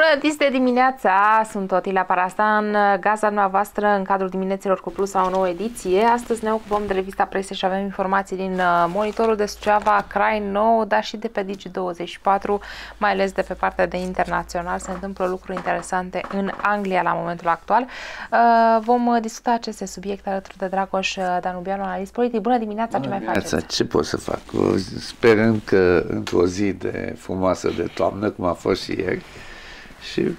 Bună de dimineața, sunt Otila Parastan, gazda noastră în cadrul dimineților cu plus sau o nouă ediție. Astăzi ne ocupăm de revista presă și avem informații din uh, monitorul de Suceava, Crai Nou, dar și de pe Digi24, mai ales de pe partea de internațional. Se întâmplă lucruri interesante în Anglia la momentul actual. Uh, vom uh, discuta aceste subiecte alături de Dragoș Danubianu, analist politic. Bună dimineața, Bună ce mai faceți? Ce pot să fac? Sperând că într-o zi de frumoasă de toamnă, cum a fost și ieri, și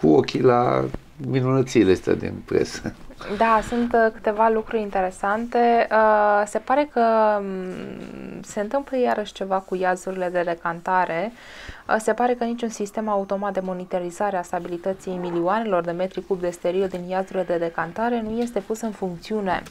cu ochii la minunățile astea din presă. Da, sunt uh, câteva lucruri interesante. Uh, se pare că mm, se întâmplă iarăși ceva cu iazurile de decantare. Uh, se pare că niciun sistem automat de monitorizare a stabilității milioanelor de metri cub de steril din iazurile de decantare nu este pus în funcțiune.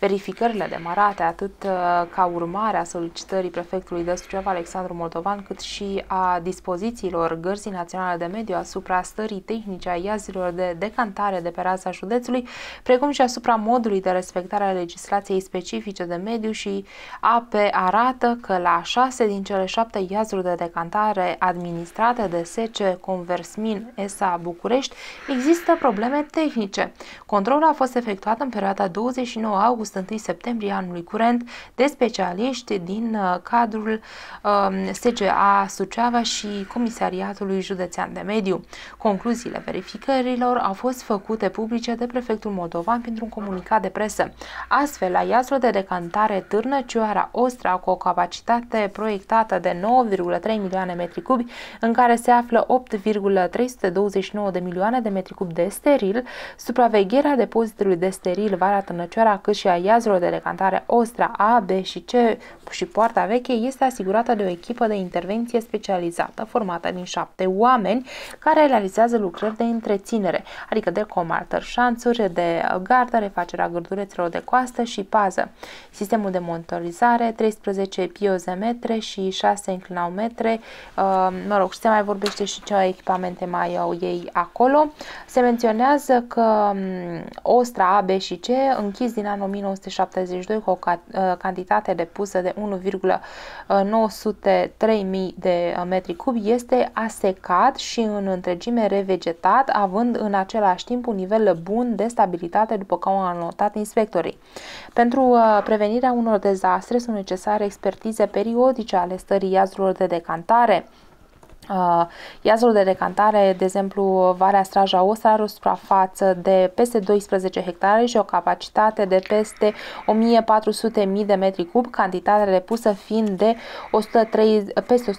Verificările demarate atât uh, ca urmare a solicitării prefectului de Suceava Alexandru Moldovan, cât și a dispozițiilor Gărzii Naționale de Mediu asupra stării tehnice a iazilor de decantare de pe raza județului, precum și asupra modului de respectare a legislației specifice de mediu și APE arată că la șase din cele șapte iazuri de decantare administrate de SECE Conversmin ESA București există probleme tehnice. Controlul a fost efectuat în perioada 29 august fost 1 septembrie anului curent de specialiști din uh, cadrul um, SGA Suceava și Comisariatului Județean de Mediu. Concluziile verificărilor au fost făcute publice de prefectul Moldovan printr-un comunicat de presă. Astfel, la Iaslă de Decantare Târnăcioara Ostra, cu o capacitate proiectată de 9,3 milioane metri cubi, în care se află 8,329 de milioane de metri cubi de steril, supravegherea depozitului de steril Vara Târnăcioara, cât și a iazurilor de decantare Ostra, A, B și C și Poarta Veche este asigurată de o echipă de intervenție specializată formată din șapte oameni care realizează lucrări de întreținere, adică de comartări, șanțuri, de gardă, refacerea gârdurețelor de coastă și pază. Sistemul de monitorizare, 13 piozemetre și 6 inclinometre, uh, mă rog, se mai vorbește și ce echipamente mai au ei acolo. Se menționează că um, Ostra, A, B și C închis din anul 1972 cu o uh, cantitate depusă de 1,903.000 de uh, metri cubi este asecat și în întregime revegetat, având în același timp un nivel bun de stabilitate, după cum au anotat inspectorii. Pentru uh, prevenirea unor dezastre sunt necesare expertize periodice ale stării iazurilor de decantare, Uh, iazul de decantare, de exemplu, Varea Straja Osa, are o suprafață de peste 12 hectare și o capacitate de peste 1400.000 de metri cub, cantitatea repusă fiind de 130, peste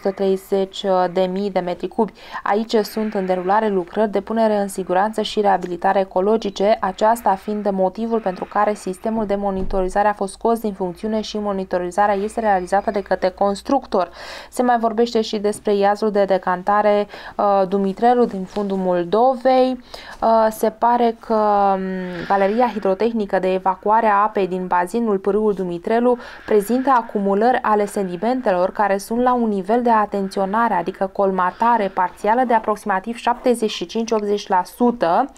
130.000 de metri cubi. Aici sunt în derulare lucrări de punere în siguranță și reabilitare ecologice, aceasta fiind motivul pentru care sistemul de monitorizare a fost scos din funcțiune și monitorizarea este realizată de către constructor. Se mai vorbește și despre iazul de decantare cantare uh, Dumitrelu din fundul Moldovei. Uh, se pare că um, Galeria Hidrotehnică de Evacuare a Apei din bazinul Pârâul Dumitrelu prezintă acumulări ale sedimentelor care sunt la un nivel de atenționare, adică colmatare parțială de aproximativ 75-80%.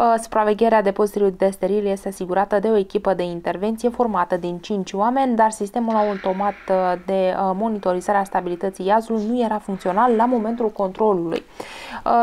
Uh, supravegherea depozitului de steril este asigurată de o echipă de intervenție formată din 5 oameni, dar sistemul automat uh, de uh, monitorizare a stabilității iazului nu era funcțional la momentul controlului.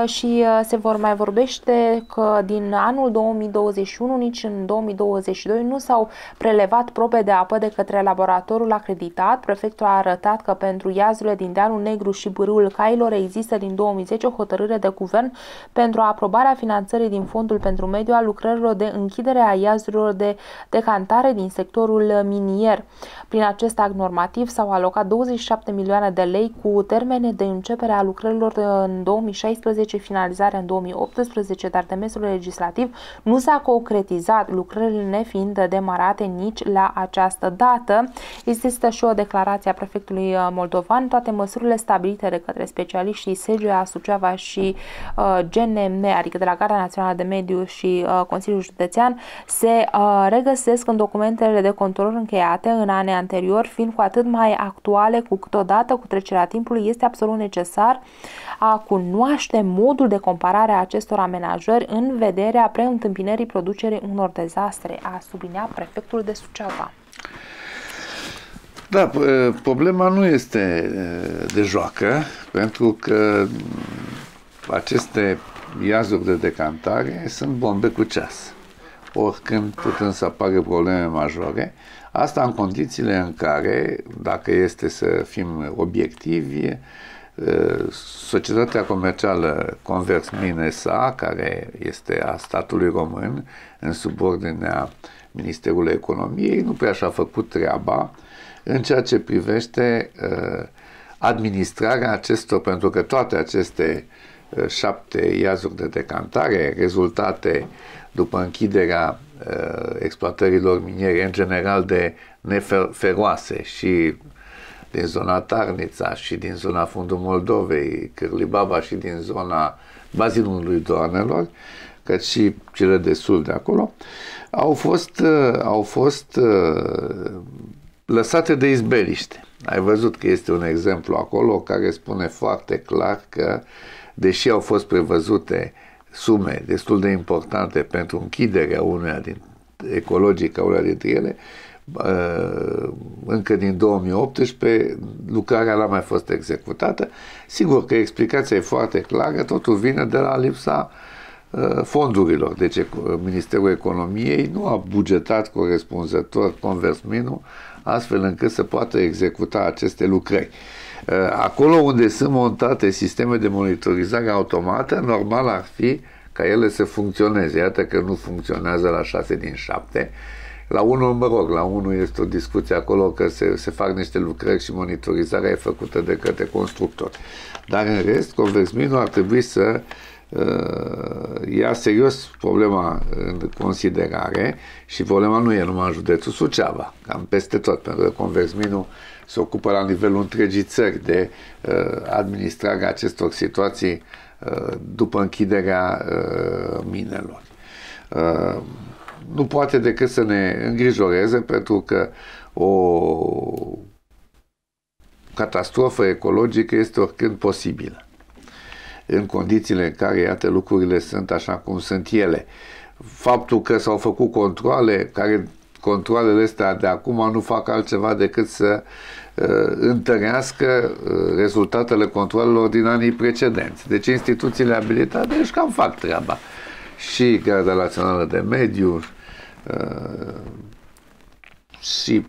Și se vor mai vorbește că din anul 2021 nici în 2022 nu s-au prelevat probe de apă de către laboratorul acreditat. Prefectul a arătat că pentru iazurile din Dealul Negru și Bârâul Cailor există din 2010 o hotărâre de guvern pentru aprobarea finanțării din fondul pentru mediu a lucrărilor de închidere a iazurilor de decantare din sectorul uh, minier. Prin acest act normativ s-au alocat 27 milioane de lei cu termene de începere a lucrărilor uh, în 2016, finalizare în 2018, dar demersul legislativ nu s-a concretizat, lucrările nefiind demarate nici la această dată. Există și o declarație a prefectului uh, moldovan, toate măsurile stabilite de către specialiștii SGA Suceava și uh, GNM, adică de la Garda Națională de Mediu Consiliu și uh, Consiliul Județean se uh, regăsesc în documentele de control încheiate în anii anteriori, fiind cu atât mai actuale cu odată cu trecerea timpului, este absolut necesar a cunoaște modul de comparare a acestor amenajări în vederea preîntâmpinării producerii unor dezastre, a subliniat prefectul de Suceava. Da, problema nu este de joacă, pentru că aceste iazuri de decantare sunt bombe cu ceas. Oricând putem să apară probleme majore, asta în condițiile în care, dacă este să fim obiectivi, societatea comercială Convers Minesa, care este a statului român, în subordinea Ministerului Economiei, nu prea și-a făcut treaba în ceea ce privește administrarea acestor, pentru că toate aceste șapte iazuri de decantare, rezultate după închiderea uh, exploatărilor miniere, în general de neferoase și din zona Tarnița și din zona fundul Moldovei, Cârlibaba și din zona bazinului Doanelor, cât și cele de sud de acolo, au fost, uh, au fost uh, lăsate de izbeliște. Ai văzut că este un exemplu acolo care spune foarte clar că deși au fost prevăzute sume destul de importante pentru închiderea uneia din ecologică una dintre ele, uh, încă din 2018 lucrarea n-a mai fost executată. Sigur că explicația e foarte clară, totul vine de la lipsa uh, fondurilor. Deci Ministerul Economiei nu a bugetat corespunzător convers minu, astfel încât să poată executa aceste lucrări. Eh, acolo unde sunt montate sisteme de monitorizare automată, normal ar fi ca ele să funcționeze. Iată că nu funcționează la 6 din 7. La unul, mă rog, la unul este o discuție acolo că se, se fac niște lucrări și monitorizarea e făcută de către constructor. Dar în rest, Conversminul ar trebui să uh, ia serios problema în considerare și problema nu e numai în județul Suceava, cam peste tot, pentru că Conversminul uh, se ocupă la nivelul întregii țări de uh, administrarea acestor situații uh, după închiderea uh, minelor. Uh, nu poate decât să ne îngrijoreze pentru că o catastrofă ecologică este oricând posibilă. În condițiile în care, iată, lucrurile sunt așa cum sunt ele. Faptul că s-au făcut controle care controlele astea de acum nu fac altceva decât să uh, întărească uh, rezultatele controlelor din anii precedenți. Deci instituțiile abilitate își cam fac treaba. Și Garda Națională de Mediu uh, și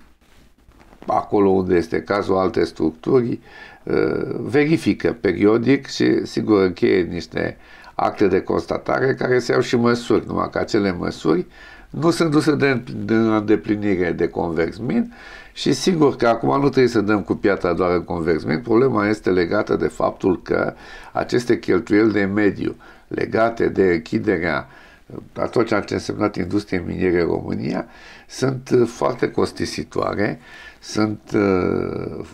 acolo unde este cazul alte structuri uh, verifică periodic și sigur încheie niște acte de constatare care se iau și măsuri, numai că acele măsuri nu sunt duse de, de îndeplinire de convex min și sigur că acum nu trebuie să dăm cu piatra doar în convex min, problema este legată de faptul că aceste cheltuieli de mediu legate de închiderea a da, tot ceea ce a însemnat industrie miniere în România, sunt uh, foarte costisitoare, sunt uh,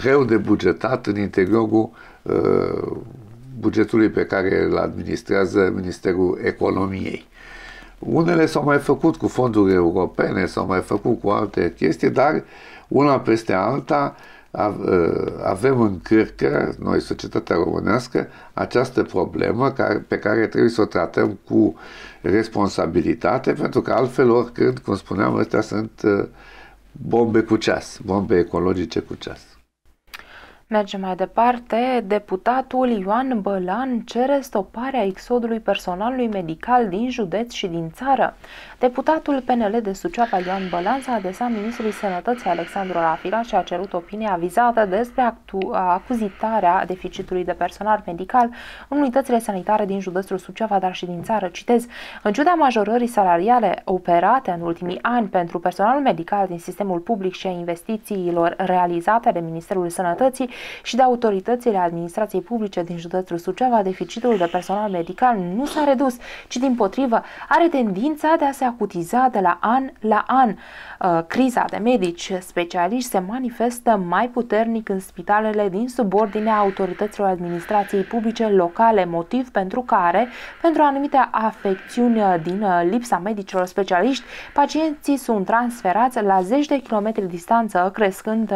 greu de bugetat în interiorul uh, bugetului pe care îl administrează Ministerul Economiei. Unele s-au mai făcut cu fonduri europene, s-au mai făcut cu alte chestii, dar una peste alta ă, avem în cârcă, noi, societatea românească, această problemă pe care trebuie să o tratăm cu responsabilitate, pentru că altfel, oricând, cum spuneam, astea sunt ă, bombe cu ceas, bombe ecologice cu ceas. Mergem mai departe. Deputatul Ioan Bălan cere stoparea exodului personalului medical din județ și din țară. Deputatul PNL de Suceava Ioan Bălan s-a adresat ministrului sănătății Alexandru Rafila și a cerut opinia vizată despre acuzitarea deficitului de personal medical în unitățile sanitare din județul Suceava, dar și din țară. Citez, în ciuda majorării salariale operate în ultimii ani pentru personalul medical din sistemul public și a investițiilor realizate de Ministerul Sănătății și de autoritățile administrației publice din județul Suceava, deficitul de personal medical nu s-a redus, ci din potrivă are tendința de a se acutiza de la an la an. Uh, criza de medici specialiști se manifestă mai puternic în spitalele din subordinea autorităților administrației publice locale, motiv pentru care, pentru anumite afecțiuni uh, din uh, lipsa medicilor specialiști, pacienții sunt transferați la zeci de kilometri distanță, crescând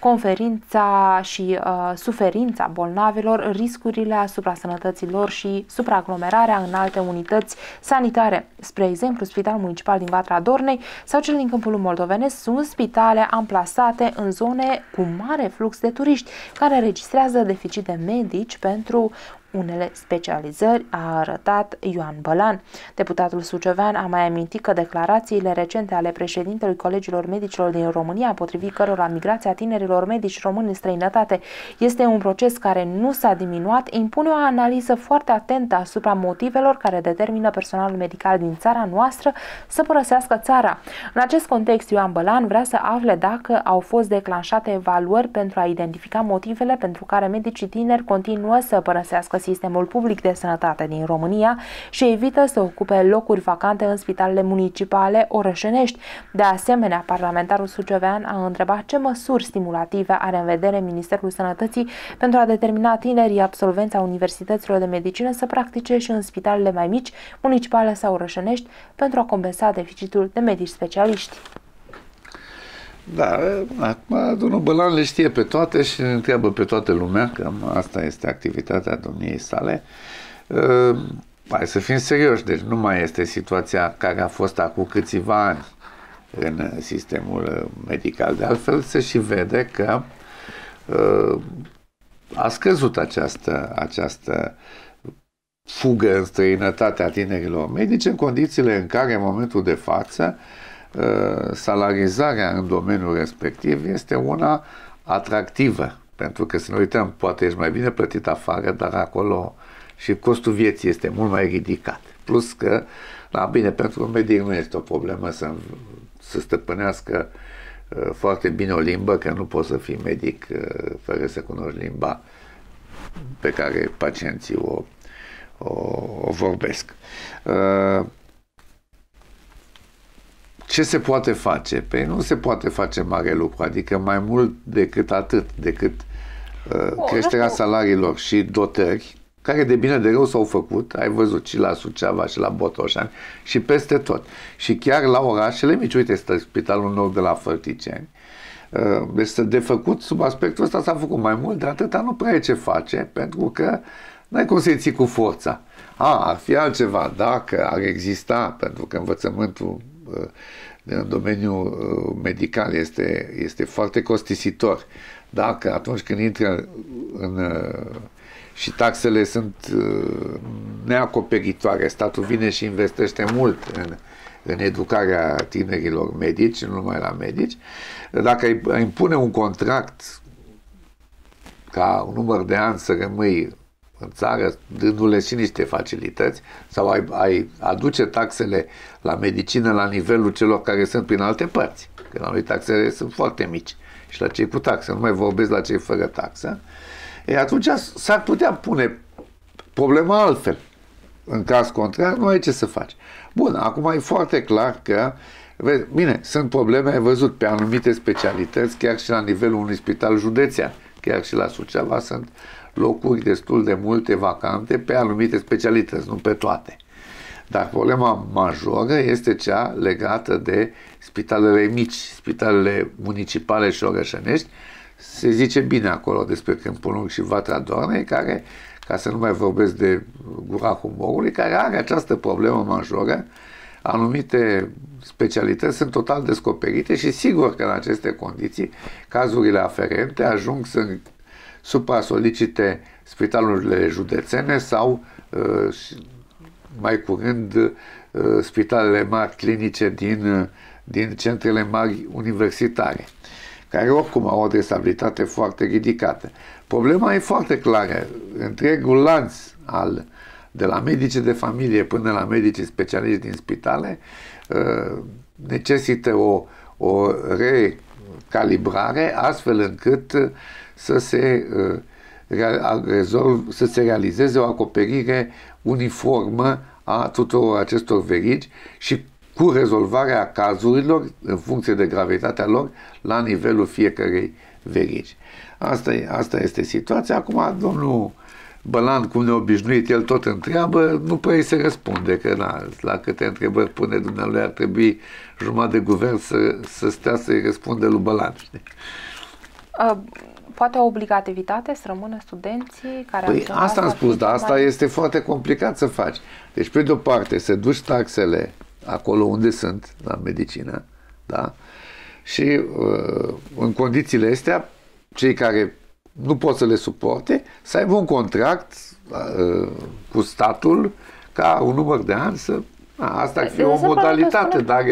conferința și uh, suferința bolnavilor, riscurile asupra sănătății lor și supraaglomerarea în alte unități sanitare. Spre exemplu, Spitalul Municipal din Vatra Dornei sau cel din Câmpul Moldovenesc sunt spitale amplasate în zone cu mare flux de turiști, care registrează deficit de medici pentru unele specializări, a arătat Ioan Bălan. Deputatul sucevean a mai amintit că declarațiile recente ale președintelui Colegilor Medicilor din România, potrivit cărora migrația tinerilor medici români în străinătate este un proces care nu s-a diminuat, impune o analiză foarte atentă asupra motivelor care determină personalul medical din țara noastră să părăsească țara. În acest context, Ioan Bălan vrea să afle dacă au fost declanșate evaluări pentru a identifica motivele pentru care medicii tineri continuă să părăsească sistemul public de sănătate din România și evită să ocupe locuri vacante în spitalele municipale orășenești. De asemenea, parlamentarul sucevean a întrebat ce măsuri stimulative are în vedere Ministerul Sănătății pentru a determina tinerii absolvenți a universităților de medicină să practice și în spitalele mai mici, municipale sau orășenești, pentru a compensa deficitul de medici specialiști. Da, acum domnul Bălan le știe pe toate și întreabă pe toată lumea, că asta este activitatea domniei sale. Uh, hai să fim serioși, deci nu mai este situația care a fost acum câțiva ani în sistemul medical. De altfel, se și vede că uh, a scăzut această, această fugă în străinătate a tinerilor medici în condițiile în care, în momentul de față, uh, Uh, salarizarea în domeniul respectiv este una atractivă. Pentru că, să ne uităm, poate ești mai bine plătit afară, dar acolo și costul vieții este mult mai ridicat. Plus că, la bine, pentru un medic nu este o problemă să, să stăpânească uh, foarte bine o limbă, că nu poți să fii medic uh, fără să cunoști limba pe care pacienții o, o, o vorbesc. Ce se poate face? Păi nu se poate face mare lucru, adică mai mult decât atât, decât uh, o, creșterea nu. salariilor și dotări, care de bine de rău s-au făcut, ai văzut și la Suceava și la Botoșani și peste tot. Și chiar la orașele mici, uite, este spitalul nou de la Fărticeni, uh, Este deci de făcut sub aspectul ăsta s-a făcut mai mult, dar atâta nu prea e ce face, pentru că n-ai cum să-i ții cu forța. A, ar fi altceva dacă ar exista, pentru că învățământul în uh, domeniul uh, medical este, este foarte costisitor. Dacă atunci când intră în, uh, și taxele sunt neacoperitoare, statul vine și investește mult în, în educarea tinerilor medici, nu numai la medici, dacă îi impune un contract ca un număr de ani să rămâi în țară, dându-le și niște facilități, sau ai, ai aduce taxele la medicină la nivelul celor care sunt prin alte părți. Că la noi taxele sunt foarte mici și la cei cu taxă, nu mai vorbesc la cei fără taxă. E, atunci s-ar putea pune problema altfel. În caz contrar, nu ai ce să faci. Bun, acum e foarte clar că Vezi, bine, sunt probleme, ai văzut, pe anumite specialități, chiar și la nivelul unui spital județean, chiar și la Suceava sunt locuri destul de multe vacante pe anumite specialități, nu pe toate. Dar problema majoră este cea legată de spitalele mici, spitalele municipale și orășănești. Se zice bine acolo despre Câmpunul și Vatra Doarnei, care, ca să nu mai vorbesc de gura humorului, care are această problemă majoră. Anumite specialități sunt total descoperite și sigur că în aceste condiții cazurile aferente ajung să supra solicite spitalurile județene sau uh, mai curând uh, spitalele mari clinice din, uh, din centrele mari universitare, care oricum au o adresabilitate foarte ridicată. Problema e foarte clară. Întregul lanț al de la medici de familie până la medicii specialiști din spitale necesită o, o recalibrare astfel încât să se, uh, rezolv, să se realizeze o acoperire uniformă a tuturor acestor verigi și cu rezolvarea cazurilor în funcție de gravitatea lor la nivelul fiecărei verigi. Asta, e, asta este situația. Acum, domnul Bălan, cum ne el tot întreabă, nu prea îi se răspunde, că na, la câte întrebări pune dumnealui ar trebui jumătate de guvern să, să stea să-i răspunde lui Bălan. Uh, Poate o obligativitate să rămână studenții care păi asta, asta am spus, dar asta mai... este foarte complicat să faci. Deci, pe de-o parte, să duci taxele acolo unde sunt, la medicină, da? Și uh, în condițiile astea, cei care nu pot să le suporte, să aibă un contract uh, cu statul ca un număr de ani să... asta ar fi o modalitate, dar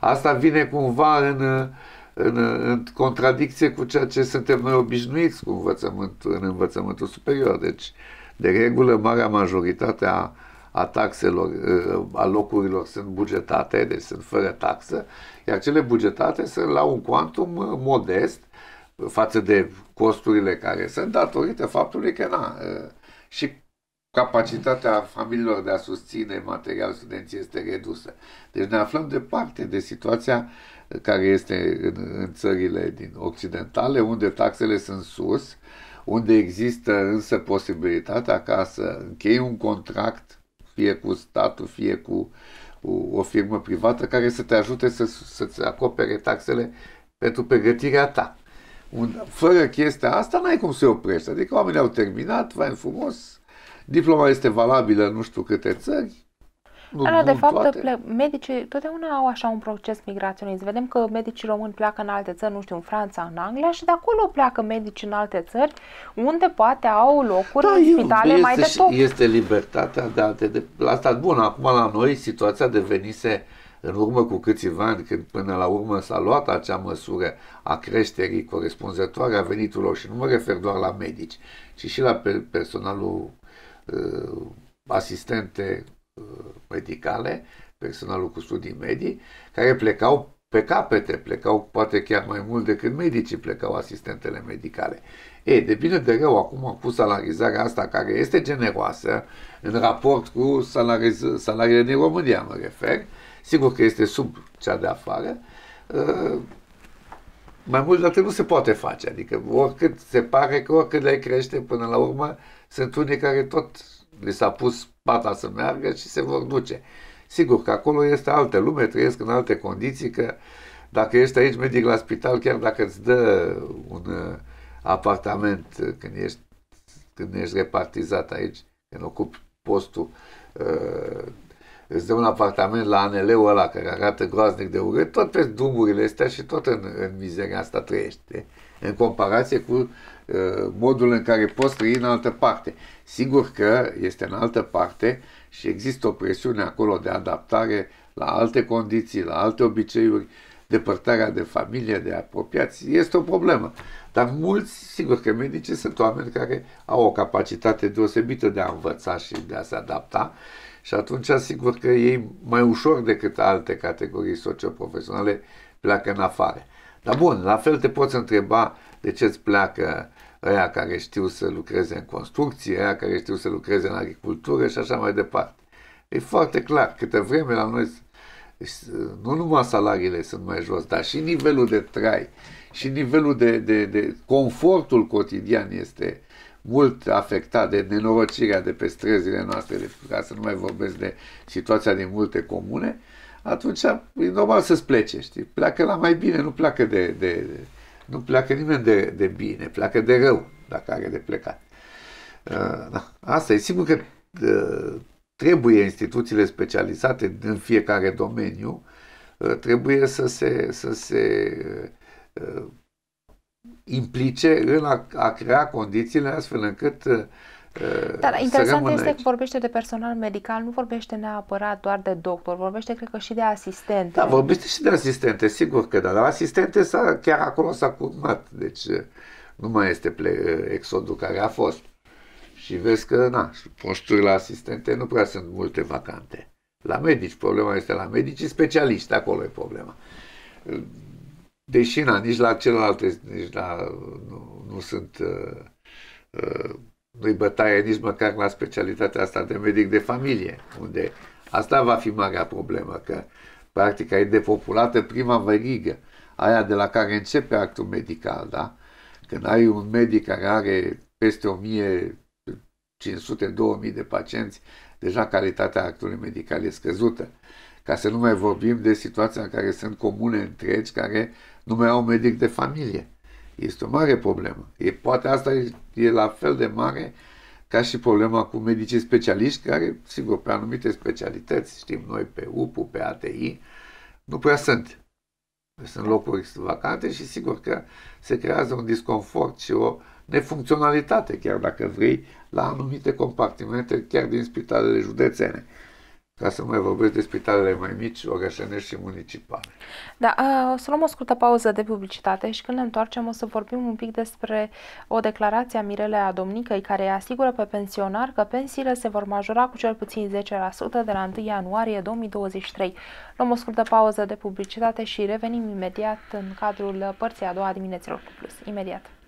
asta vine cumva în... Uh, în, în contradicție cu ceea ce suntem noi obișnuiți cu învățământul, în învățământul superior. Deci, de regulă, marea majoritate a, a taxelor, ă, a locurilor sunt bugetate, deci sunt fără taxă, iar cele bugetate sunt la un cuantum modest față de costurile care sunt datorită faptului că na, ă, și Capacitatea familiilor de a susține material studenții este redusă. Deci ne aflăm departe de situația uh, care este în, în țările din occidentale, unde taxele sunt sus, unde există însă posibilitatea ca să închei un contract, fie cu statul, fie cu o firmă privată, care să te ajute să, să-ți acopere taxele pentru pregătirea ta. Un, fără chestia asta, n-ai cum să-i oprești. Adică oamenii au terminat, vai frumos, Diploma este valabilă în nu știu câte țări. Nu, Ana, de fapt, toate. Ple- medicii totdeauna au așa un proces migraționist. Vedem că medicii români pleacă în alte țări, nu știu, în Franța, în Anglia și de acolo pleacă medici în alte țări unde poate au locuri da, în spitale este, mai de top. Este libertatea de alte. De, la asta, bun, acum la noi situația devenise în urmă cu câțiva ani, când până la urmă s-a luat acea măsură a creșterii corespunzătoare a veniturilor și nu mă refer doar la medici, ci și la pe- personalul Uh, asistente uh, medicale, personalul cu studii medii, care plecau pe capete, plecau poate chiar mai mult decât medicii plecau asistentele medicale. E, de bine de rău, acum cu salarizarea asta care este generoasă în raport cu salariz- salariile din România, mă refer, sigur că este sub cea de afară, uh, mai mult de nu se poate face, adică oricât se pare că oricât le crește până la urmă sunt unii care tot li s-a pus pata să meargă și se vor duce. Sigur că acolo este altă lume, trăiesc în alte condiții, că dacă ești aici medic la spital, chiar dacă îți dă un uh, apartament uh, când ești, când ești repartizat aici, când ocupi postul, uh, îți dă un apartament la ANL-ul ăla care arată groaznic de urât, tot pe drumurile astea și tot în, în mizeria asta trăiește, în comparație cu uh, modul în care poți trăi în altă parte. Sigur că este în altă parte și există o presiune acolo de adaptare la alte condiții, la alte obiceiuri, depărtarea de familie, de apropiați, este o problemă. Dar mulți, sigur că medicii sunt oameni care au o capacitate deosebită de a învăța și de a se adapta și atunci, sigur că ei mai ușor decât alte categorii socioprofesionale pleacă în afară. Dar bun, la fel te poți întreba de ce îți pleacă aia care știu să lucreze în construcție, aia care știu să lucreze în agricultură și așa mai departe. E foarte clar, câte vreme la noi nu numai salariile sunt mai jos, dar și nivelul de trai și nivelul de, de, de confortul cotidian este mult afectat de nenorocirea de pe străzile noastre, de, ca să nu mai vorbesc de situația din multe comune, atunci e normal să-ți plece, știi? Pleacă la mai bine, nu pleacă de, de, de nu pleacă nimeni de, de bine, pleacă de rău, dacă are de plecat. Uh, da, asta e sigur că uh, trebuie instituțiile specializate în fiecare domeniu, uh, trebuie să se, să se implice în a, a crea condițiile astfel încât uh, uh dar interesant este aici. că vorbește de personal medical, nu vorbește neapărat doar de doctor, vorbește cred că și de asistente. Da, vorbește și de asistente, sigur că da, dar asistente s-a, chiar acolo s-a curmat, deci uh, nu mai este ple- uh, exodul care a fost. Și vezi că, na, posturile la asistente nu prea sunt multe vacante. La medici, problema este la medici specialiști, acolo e problema Deși, na, nici la celelalte, nici la, nu, nu sunt, uh, uh, nu-i bătaie nici măcar la specialitatea asta de medic de familie, unde asta va fi marea problemă, că practic e depopulată prima vărigă, aia de la care începe actul medical, da? Când ai un medic care are peste 1500-2000 de pacienți, deja calitatea actului medical e scăzută. Ca să nu mai vorbim de situația în care sunt comune întregi care nu mai au medic de familie. Este o mare problemă. E, poate asta e, e la fel de mare ca și problema cu medicii specialiști, care, sigur, pe anumite specialități, știm noi, pe UPU, pe ATI, nu prea sunt. Sunt locuri vacante și sigur că se creează un disconfort și o nefuncționalitate, chiar dacă vrei, la anumite compartimente, chiar din spitalele județene. Ca să mai vorbesc de spitalele mai mici, orășenești și municipale. Da, o să luăm o scurtă pauză de publicitate și când ne întoarcem o să vorbim un pic despre o declarație a Mirelei Domnicăi care îi asigură pe pensionar că pensiile se vor majora cu cel puțin 10% de la 1 ianuarie 2023. Luăm o scurtă pauză de publicitate și revenim imediat în cadrul părții a doua dimineților cu plus. Imediat!